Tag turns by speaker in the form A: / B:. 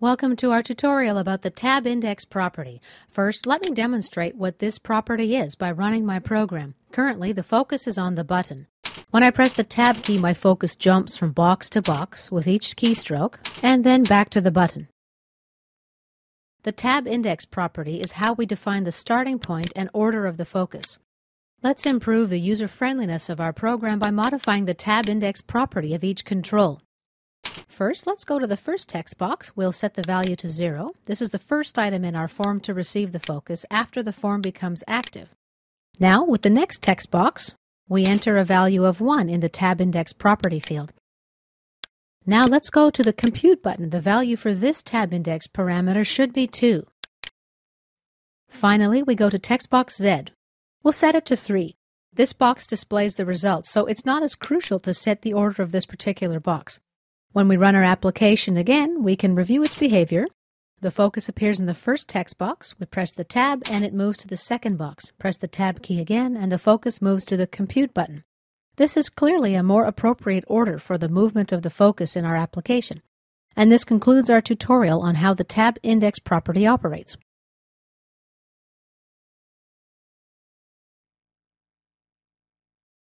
A: Welcome to our tutorial about the tab index property. First, let me demonstrate what this property is by running my program. Currently, the focus is on the button. When I press the tab key, my focus jumps from box to box with each keystroke and then back to the button. The tab index property is how we define the starting point and order of the focus. Let's improve the user friendliness of our program by modifying the tab index property of each control. First, let's go to the first text box. We'll set the value to zero. This is the first item in our form to receive the focus after the form becomes active. Now, with the next text box, we enter a value of 1 in the Tab Index property field. Now let's go to the Compute button. The value for this Tab Index parameter should be 2. Finally, we go to text box Z. We'll set it to 3. This box displays the results, so it's not as crucial to set the order of this particular box. When we run our application again, we can review its behavior. The focus appears in the first text box. We press the tab and it moves to the second box. Press the tab key again and the focus moves to the compute button. This is clearly a more appropriate order for the movement of the focus in our application. And this concludes our tutorial on how the tab index property operates.